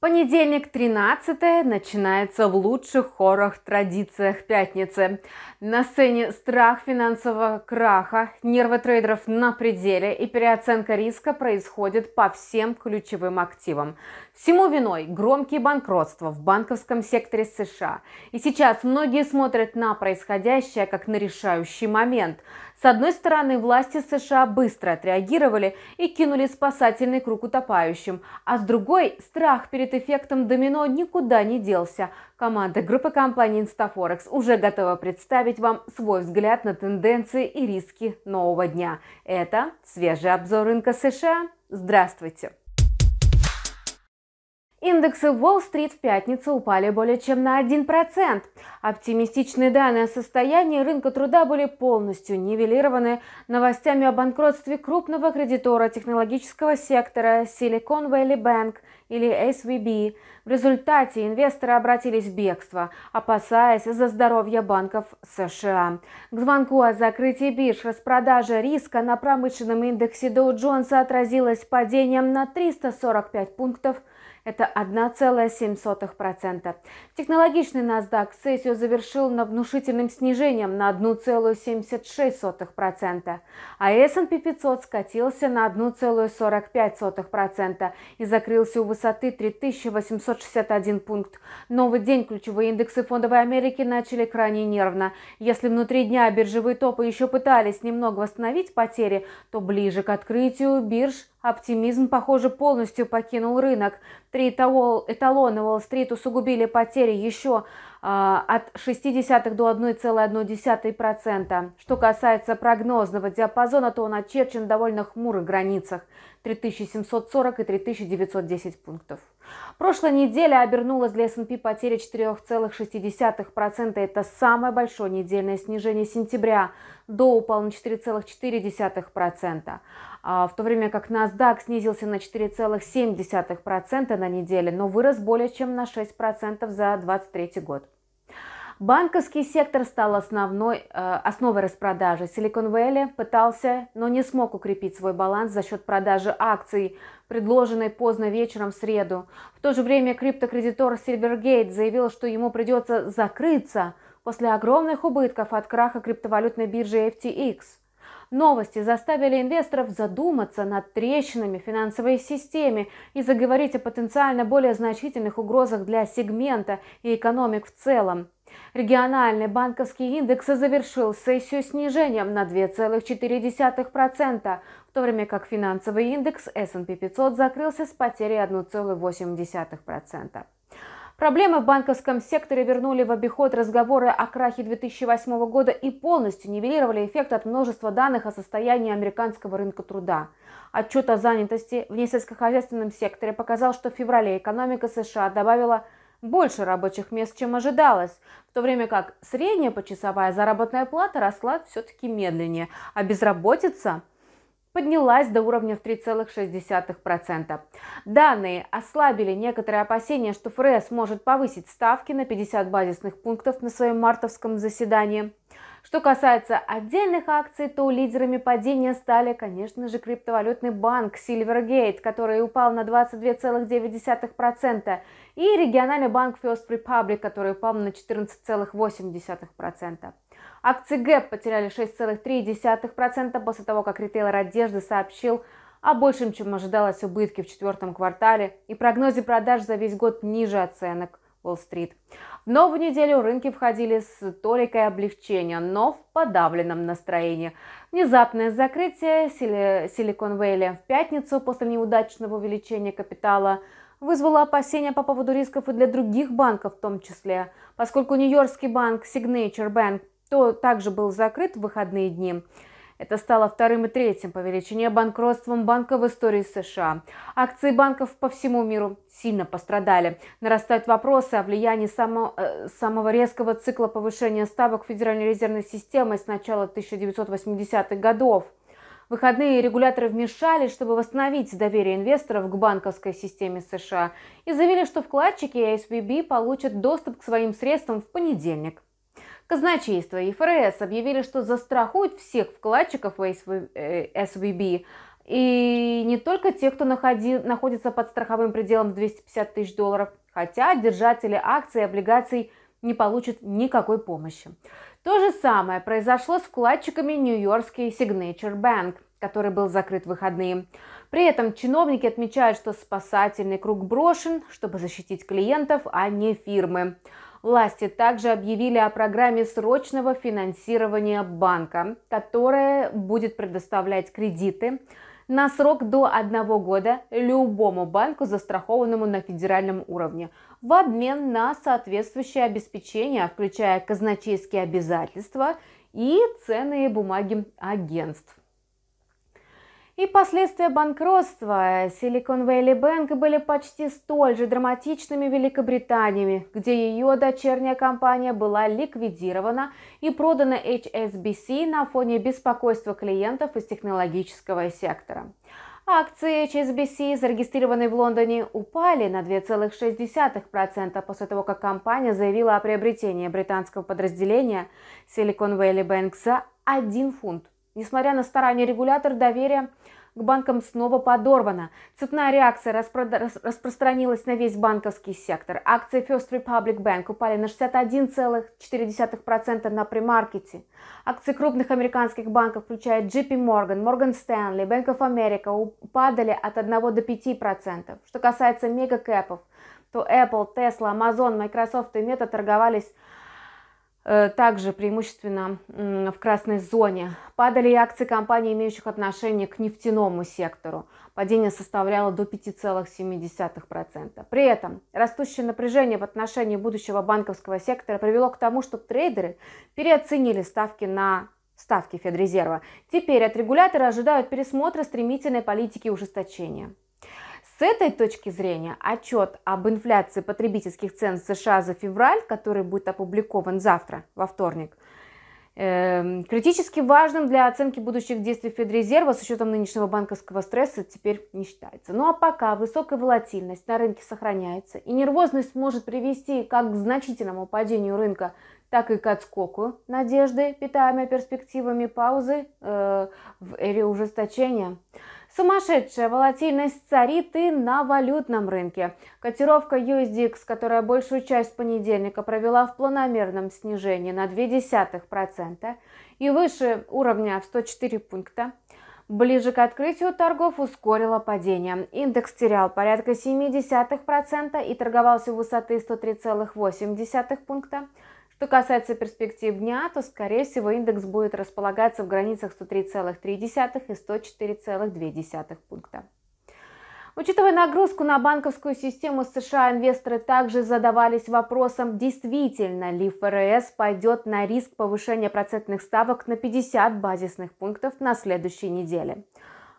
Понедельник 13 начинается в лучших хорах традициях пятницы. На сцене страх финансового краха, нервы трейдеров на пределе и переоценка риска происходит по всем ключевым активам. Всему виной громкие банкротства в банковском секторе США. И сейчас многие смотрят на происходящее как на решающий момент – с одной стороны, власти США быстро отреагировали и кинули спасательный круг утопающим, а с другой – страх перед эффектом домино никуда не делся. Команда группы компании Instaforex уже готова представить вам свой взгляд на тенденции и риски нового дня. Это свежий обзор рынка США. Здравствуйте! Индексы Уолл-стрит в пятницу упали более чем на 1%. Оптимистичные данные о состоянии рынка труда были полностью нивелированы новостями о банкротстве крупного кредитора технологического сектора Silicon Valley Bank или SVB. В результате инвесторы обратились в бегство, опасаясь за здоровье банков США. К звонку о закрытии бирж распродажа риска на промышленном индексе Dow Jones отразилось падением на 345 пунктов – это 1,7%. Технологичный NASDAQ сессию завершил на внушительным снижением на 1,76%, а S&P 500 скатился на 1,45% и закрылся у высоты 3861 пункт. Новый день ключевые индексы фондовой Америки начали крайне нервно. Если внутри дня биржевые топы еще пытались немного восстановить потери, то ближе к открытию бирж Оптимизм, похоже, полностью покинул рынок. Три эталона Уолл-стрит усугубили потери еще э, от 0,6 до 1,1%. Что касается прогнозного диапазона, то он очерчен в довольно хмурых границах – 3740 и 3910 пунктов. Прошлая неделя обернулась для S&P потерей 4,6%. Это самое большое недельное снижение сентября. До упал на 4,4%, а в то время как NASDAQ снизился на 4,7% на неделе, но вырос более чем на 6% за 2023 год. Банковский сектор стал основной, э, основой распродажи. Silicon Valley пытался, но не смог укрепить свой баланс за счет продажи акций, предложенной поздно вечером в среду. В то же время криптокредитор Silvergate заявил, что ему придется закрыться после огромных убытков от краха криптовалютной биржи FTX. Новости заставили инвесторов задуматься над трещинами в финансовой системе и заговорить о потенциально более значительных угрозах для сегмента и экономик в целом. Региональный банковский индекс завершил сессию снижением на 2,4%, в то время как финансовый индекс S&P 500 закрылся с потерей 1,8%. Проблемы в банковском секторе вернули в обиход разговоры о крахе 2008 года и полностью нивелировали эффект от множества данных о состоянии американского рынка труда. Отчет о занятости в несельскохозяйственном секторе показал, что в феврале экономика США добавила – больше рабочих мест, чем ожидалось, в то время как средняя почасовая заработная плата росла все-таки медленнее, а безработица поднялась до уровня в 3,6%. Данные ослабили некоторые опасения, что ФРС может повысить ставки на 50 базисных пунктов на своем мартовском заседании – что касается отдельных акций, то лидерами падения стали, конечно же, криптовалютный банк Silvergate, который упал на 22,9%, и региональный банк First Republic, который упал на 14,8%. Акции Gap потеряли 6,3% после того, как ритейлер одежды сообщил о большем, чем ожидалось убытке в четвертом квартале и прогнозе продаж за весь год ниже оценок – Уолл-стрит. В новую неделю рынки входили с толикой облегчения, но в подавленном настроении. Внезапное закрытие сили... Силикон-Вейли в пятницу после неудачного увеличения капитала вызвало опасения по поводу рисков и для других банков в том числе, поскольку Нью-Йоркский банк Signature Bank то также был закрыт в выходные дни. Это стало вторым и третьим по величине банкротством банка в истории США. Акции банков по всему миру сильно пострадали. Нарастают вопросы о влиянии само, э, самого резкого цикла повышения ставок Федеральной резервной системы с начала 1980-х годов. В выходные регуляторы вмешались, чтобы восстановить доверие инвесторов к банковской системе США и заявили, что вкладчики ASVB получат доступ к своим средствам в понедельник. Казначейство и ФРС объявили, что застрахуют всех вкладчиков в SVB э, и не только тех, кто находи, находится под страховым пределом 250 тысяч долларов, хотя держатели акций и облигаций не получат никакой помощи. То же самое произошло с вкладчиками Нью-Йоркский Signature Bank, который был закрыт в выходные. При этом чиновники отмечают, что спасательный круг брошен, чтобы защитить клиентов, а не фирмы. Власти также объявили о программе срочного финансирования банка, которая будет предоставлять кредиты на срок до одного года любому банку, застрахованному на федеральном уровне, в обмен на соответствующее обеспечение, включая казначейские обязательства и ценные бумаги агентств. И последствия банкротства Silicon Valley Bank были почти столь же драматичными в Великобритании, где ее дочерняя компания была ликвидирована и продана HSBC на фоне беспокойства клиентов из технологического сектора. Акции HSBC, зарегистрированные в Лондоне, упали на 2,6% после того, как компания заявила о приобретении британского подразделения Silicon Valley Bank за 1 фунт Несмотря на старания регулятор, доверия к банкам снова подорвано. Цепная реакция распро распространилась на весь банковский сектор. Акции First Republic Bank упали на 61,4% на премаркете. Акции крупных американских банков, включая JP Morgan, Morgan Stanley, Bank of America, упадали от 1 до 5%. Что касается мегакэпов, то Apple, Tesla, Amazon, Microsoft и Meta торговались Э, также преимущественно в красной зоне. Падали и акции компаний, имеющих отношение к нефтяному сектору. Падение составляло до 5,7%. При этом растущее напряжение в отношении будущего банковского сектора привело к тому, что трейдеры переоценили ставки на ставки Федрезерва. Теперь от регулятора ожидают пересмотра стремительной политики ужесточения. С этой точки зрения отчет об инфляции потребительских цен в США за февраль, который будет опубликован завтра, во вторник, эм, критически важным для оценки будущих действий Федрезерва с учетом нынешнего банковского стресса теперь не считается. Ну а пока высокая волатильность на рынке сохраняется, и нервозность может привести как к значительному падению рынка, так и к отскоку надежды, питаемой перспективами паузы э, в эре ужесточения. Сумасшедшая волатильность царит и на валютном рынке. Котировка USDX, которая большую часть понедельника провела в планомерном снижении на 0,2% и выше уровня в 104 пункта, Ближе к открытию торгов ускорило падение. Индекс терял порядка 0,7% и торговался у высоты 103,8 пункта. Что касается перспектив дня, то, скорее всего, индекс будет располагаться в границах 103,3 и 104,2 пункта. Учитывая нагрузку на банковскую систему США, инвесторы также задавались вопросом, действительно ли ФРС пойдет на риск повышения процентных ставок на 50 базисных пунктов на следующей неделе.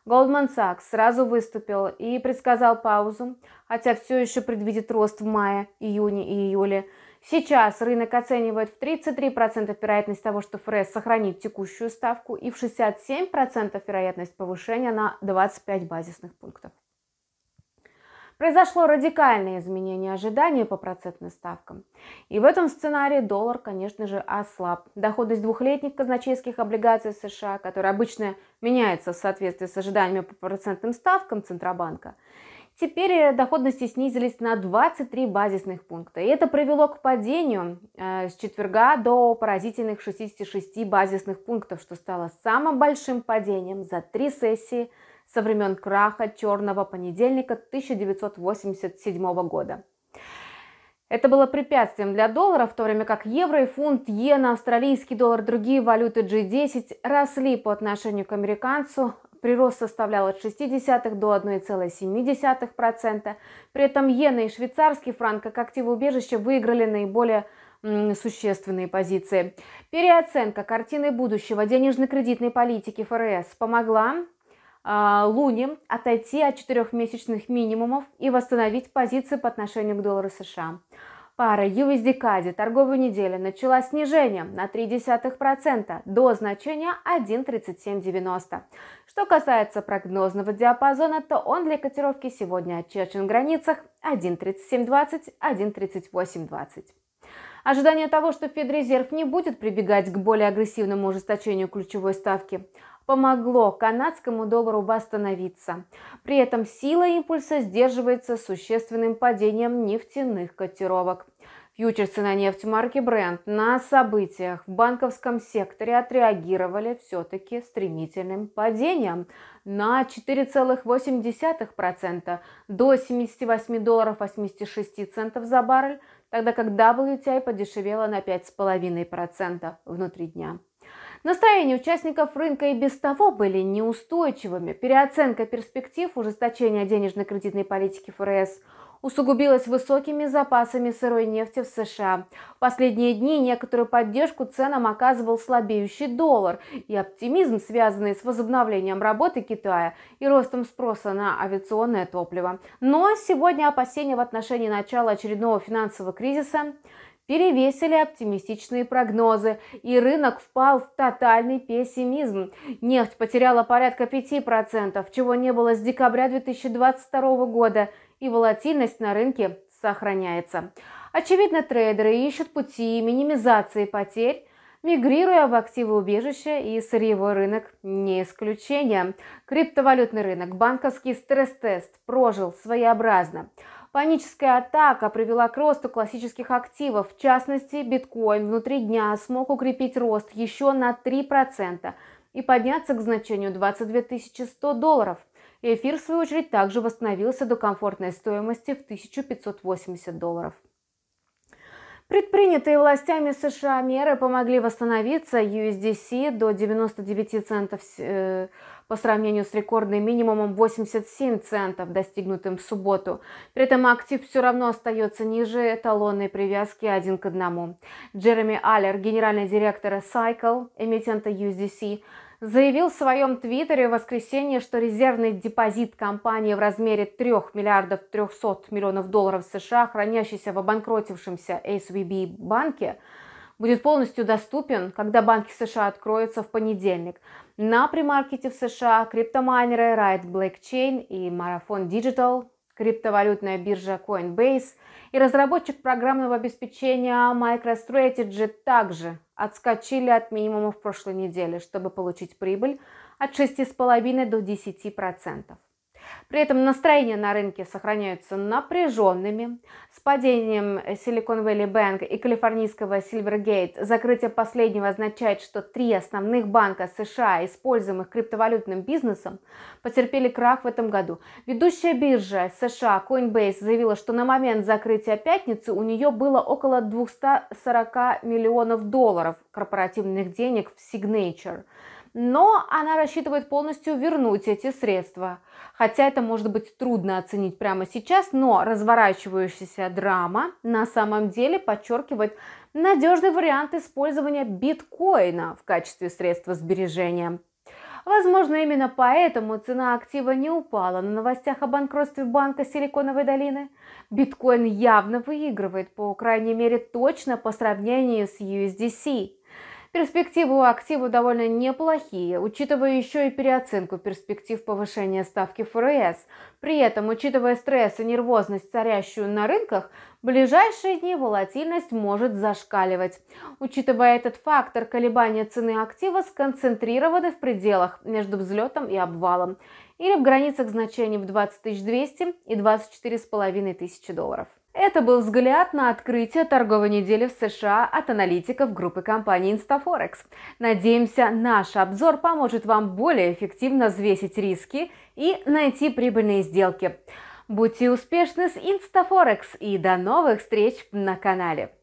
Goldman Sachs сразу выступил и предсказал паузу, хотя все еще предвидит рост в мае, июне и июле – Сейчас рынок оценивает в 33% вероятность того, что ФРС сохранит текущую ставку и в 67% вероятность повышения на 25 базисных пунктов. Произошло радикальное изменение ожиданий по процентным ставкам. И в этом сценарии доллар, конечно же, ослаб. Доходность двухлетних казначейских облигаций США, которая обычно меняется в соответствии с ожиданиями по процентным ставкам Центробанка, Теперь э, доходности снизились на 23 базисных пункта. И это привело к падению э, с четверга до поразительных 66 базисных пунктов, что стало самым большим падением за три сессии со времен краха черного понедельника 1987 года. Это было препятствием для доллара, в то время как евро и фунт, иена, австралийский доллар, другие валюты G10 росли по отношению к американцу, Прирост составлял от 0,6 до 1,7%. При этом иена и швейцарский франк как активы убежища выиграли наиболее существенные позиции. Переоценка картины будущего денежно-кредитной политики ФРС помогла а, Луне отойти от четырехмесячных минимумов и восстановить позиции по отношению к доллару США. Пара USD-CADI торговой недели начала снижение на 0,3% до значения 1.3790. Что касается прогнозного диапазона, то он для котировки сегодня очерчен в границах 1.3720-1.3820. Ожидание того, что Федрезерв не будет прибегать к более агрессивному ужесточению ключевой ставки, помогло канадскому доллару восстановиться. При этом сила импульса сдерживается существенным падением нефтяных котировок. Фьючерсы на нефть марки Brent на событиях в банковском секторе отреагировали все-таки стремительным падением на 4,8% до 78 долларов 86 центов за баррель, тогда как WTI подешевела на 5,5% внутри дня. Настроения участников рынка и без того были неустойчивыми. Переоценка перспектив ужесточения денежно-кредитной политики ФРС усугубилась высокими запасами сырой нефти в США. В последние дни некоторую поддержку ценам оказывал слабеющий доллар и оптимизм, связанный с возобновлением работы Китая и ростом спроса на авиационное топливо. Но сегодня опасения в отношении начала очередного финансового кризиса перевесили оптимистичные прогнозы, и рынок впал в тотальный пессимизм. Нефть потеряла порядка 5%, чего не было с декабря 2022 года, и волатильность на рынке сохраняется. Очевидно, трейдеры ищут пути минимизации потерь, мигрируя в активы убежища и сырьевой рынок не исключение. Криптовалютный рынок, банковский стресс-тест прожил своеобразно. Паническая атака привела к росту классических активов. В частности, биткоин внутри дня смог укрепить рост еще на 3% и подняться к значению 22 100 долларов. Эфир, в свою очередь, также восстановился до комфортной стоимости в 1580 долларов. Предпринятые властями США меры помогли восстановиться USDC до 99 центов э, по сравнению с рекордным минимумом 87 центов, достигнутым в субботу. При этом актив все равно остается ниже эталонной привязки один к одному. Джереми Аллер, генеральный директор Cycle, эмитента USDC, заявил в своем твиттере в воскресенье, что резервный депозит компании в размере 3 миллиардов 300 миллионов долларов США, хранящийся в обанкротившемся SVB банке, будет полностью доступен, когда банки США откроются в понедельник. На премаркете в США криптомайнеры Ride Black Chain и Marathon Digital криптовалютная биржа Coinbase и разработчик программного обеспечения MicroStrategy также отскочили от минимума в прошлой неделе, чтобы получить прибыль от 6,5 до 10%. При этом настроения на рынке сохраняются напряженными. С падением Silicon Valley Bank и калифорнийского Silvergate закрытие последнего означает, что три основных банка США, используемых криптовалютным бизнесом, потерпели крах в этом году. Ведущая биржа США Coinbase заявила, что на момент закрытия пятницы у нее было около 240 миллионов долларов корпоративных денег в Signature – но она рассчитывает полностью вернуть эти средства. Хотя это может быть трудно оценить прямо сейчас, но разворачивающаяся драма на самом деле подчеркивает надежный вариант использования биткоина в качестве средства сбережения. Возможно, именно поэтому цена актива не упала на новостях о банкротстве банка Силиконовой долины. Биткоин явно выигрывает, по крайней мере, точно по сравнению с USDC. Перспективы у актива довольно неплохие, учитывая еще и переоценку перспектив повышения ставки ФРС. При этом, учитывая стресс и нервозность, царящую на рынках, в ближайшие дни волатильность может зашкаливать. Учитывая этот фактор, колебания цены актива сконцентрированы в пределах между взлетом и обвалом или в границах значений в 20 200 и 24 500 долларов. Это был взгляд на открытие торговой недели в США от аналитиков группы компании InstaForex. Надеемся, наш обзор поможет вам более эффективно взвесить риски и найти прибыльные сделки. Будьте успешны с InstaForex и до новых встреч на канале!